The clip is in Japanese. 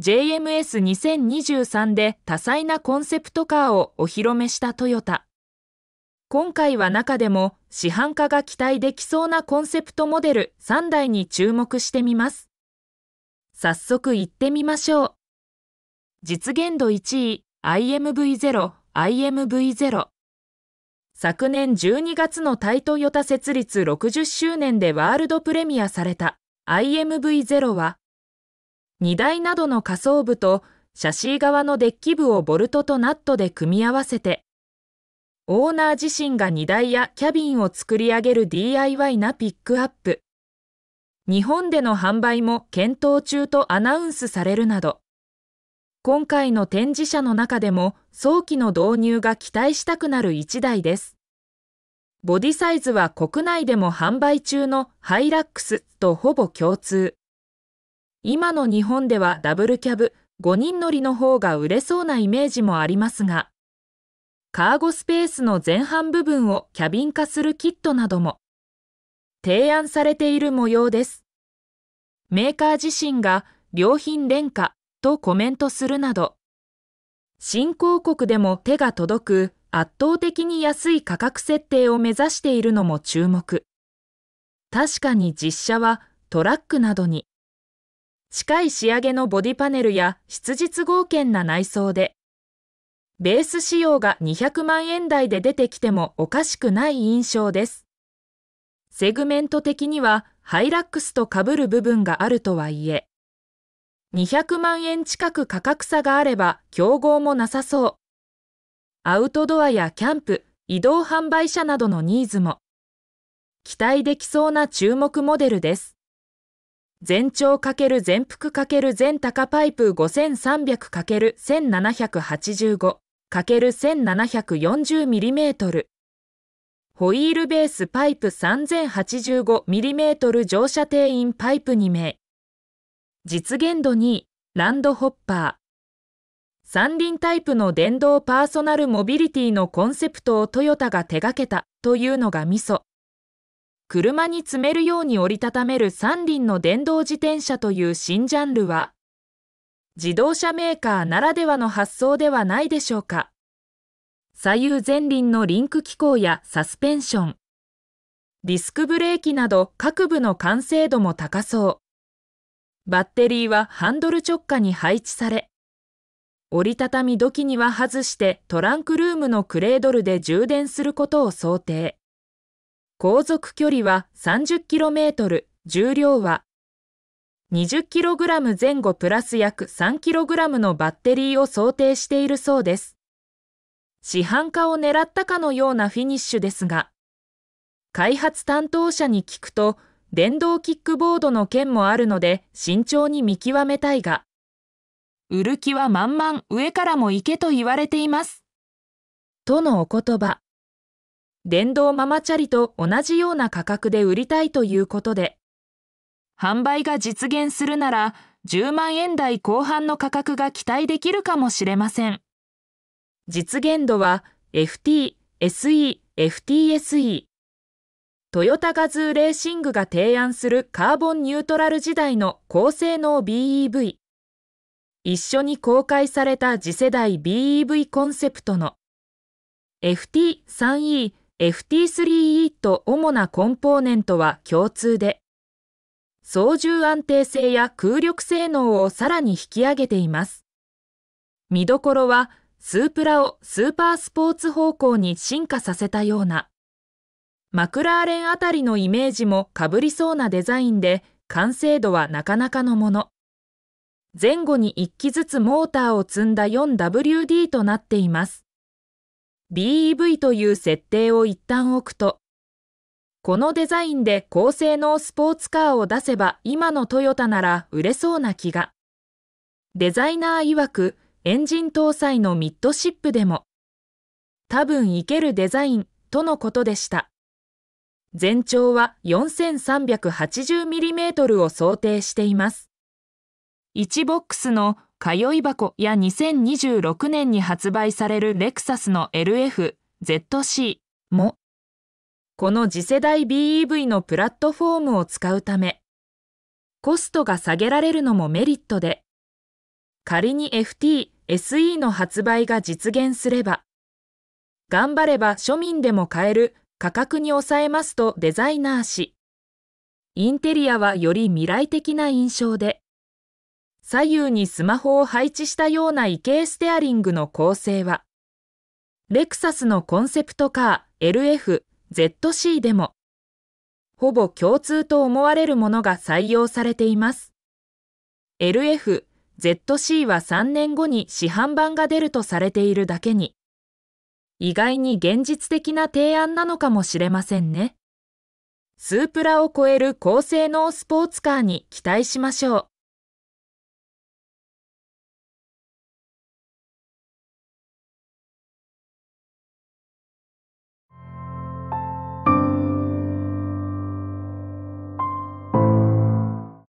JMS2023 で多彩なコンセプトカーをお披露目したトヨタ。今回は中でも市販化が期待できそうなコンセプトモデル3台に注目してみます。早速行ってみましょう。実現度1位 IMV0、IMV0。昨年12月のタイトヨタ設立60周年でワールドプレミアされた IMV0 は荷台などの下層部とシャシー側のデッキ部をボルトとナットで組み合わせて、オーナー自身が荷台やキャビンを作り上げる DIY なピックアップ。日本での販売も検討中とアナウンスされるなど、今回の展示車の中でも早期の導入が期待したくなる1台です。ボディサイズは国内でも販売中のハイラックスとほぼ共通。今の日本ではダブルキャブ5人乗りの方が売れそうなイメージもありますがカーゴスペースの前半部分をキャビン化するキットなども提案されている模様ですメーカー自身が良品廉価とコメントするなど新興国でも手が届く圧倒的に安い価格設定を目指しているのも注目確かに実車はトラックなどに近い仕上げのボディパネルや質実剛健な内装で、ベース仕様が200万円台で出てきてもおかしくない印象です。セグメント的にはハイラックスとかぶる部分があるとはいえ、200万円近く価格差があれば競合もなさそう。アウトドアやキャンプ、移動販売車などのニーズも期待できそうな注目モデルです。全長×全幅×全高パイプ 5300×1785×1740mm ホイールベースパイプ 3085mm 乗車定員パイプ2名実現度2ランドホッパー三輪タイプの電動パーソナルモビリティのコンセプトをトヨタが手掛けたというのがミソ車に詰めるように折りたためる三輪の電動自転車という新ジャンルは、自動車メーカーならではの発想ではないでしょうか。左右前輪のリンク機構やサスペンション、ディスクブレーキなど各部の完成度も高そう。バッテリーはハンドル直下に配置され、折りたたみ時には外してトランクルームのクレードルで充電することを想定。航続距離は 30km、重量は 20kg 前後プラス約 3kg のバッテリーを想定しているそうです。市販化を狙ったかのようなフィニッシュですが、開発担当者に聞くと、電動キックボードの件もあるので慎重に見極めたいが、売る気は満々上からも行けと言われています。とのお言葉。電動ママチャリと同じような価格で売りたいということで、販売が実現するなら10万円台後半の価格が期待できるかもしれません。実現度は FT、SE、FTSE。トヨタガズーレーシングが提案するカーボンニュートラル時代の高性能 BEV。一緒に公開された次世代 BEV コンセプトの FT3E、FT3E と主なコンポーネントは共通で、操縦安定性や空力性能をさらに引き上げています。見どころは、スープラをスーパースポーツ方向に進化させたような、マクラーレンあたりのイメージも被りそうなデザインで、完成度はなかなかのもの。前後に1機ずつモーターを積んだ 4WD となっています。BEV という設定を一旦置くと、このデザインで高性能スポーツカーを出せば今のトヨタなら売れそうな気が。デザイナー曰くエンジン搭載のミッドシップでも、多分いけるデザインとのことでした。全長は 4380mm を想定しています。1ボックスの通い箱や2026年に発売されるレクサスの LF-ZC もこの次世代 BEV のプラットフォームを使うためコストが下げられるのもメリットで仮に FT-SE の発売が実現すれば頑張れば庶民でも買える価格に抑えますとデザイナー氏インテリアはより未来的な印象で左右にスマホを配置したような異形ステアリングの構成は、レクサスのコンセプトカー LF、ZC でも、ほぼ共通と思われるものが採用されています。LF、ZC は3年後に市販版が出るとされているだけに、意外に現実的な提案なのかもしれませんね。スープラを超える高性能スポーツカーに期待しましょう。